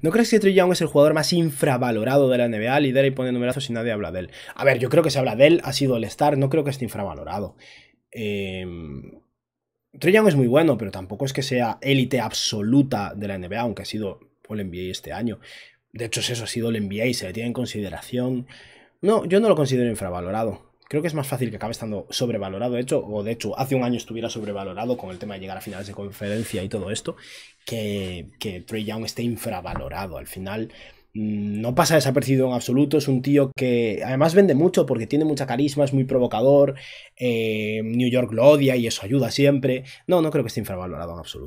¿No crees que Trey Young es el jugador más infravalorado de la NBA? Lidera y pone numerazos y nadie habla de él. A ver, yo creo que se habla de él, ha sido el star, no creo que esté infravalorado. Eh, Trey Young es muy bueno, pero tampoco es que sea élite absoluta de la NBA, aunque ha sido el NBA este año. De hecho, eso, ha sido el NBA y se le tiene en consideración. No, yo no lo considero infravalorado creo que es más fácil que acabe estando sobrevalorado, de hecho, o de hecho, hace un año estuviera sobrevalorado con el tema de llegar a finales de conferencia y todo esto, que, que Trey Young esté infravalorado. Al final, mm, no pasa desapercibido en absoluto, es un tío que además vende mucho porque tiene mucha carisma, es muy provocador, eh, New York lo odia y eso ayuda siempre. No, no creo que esté infravalorado en absoluto.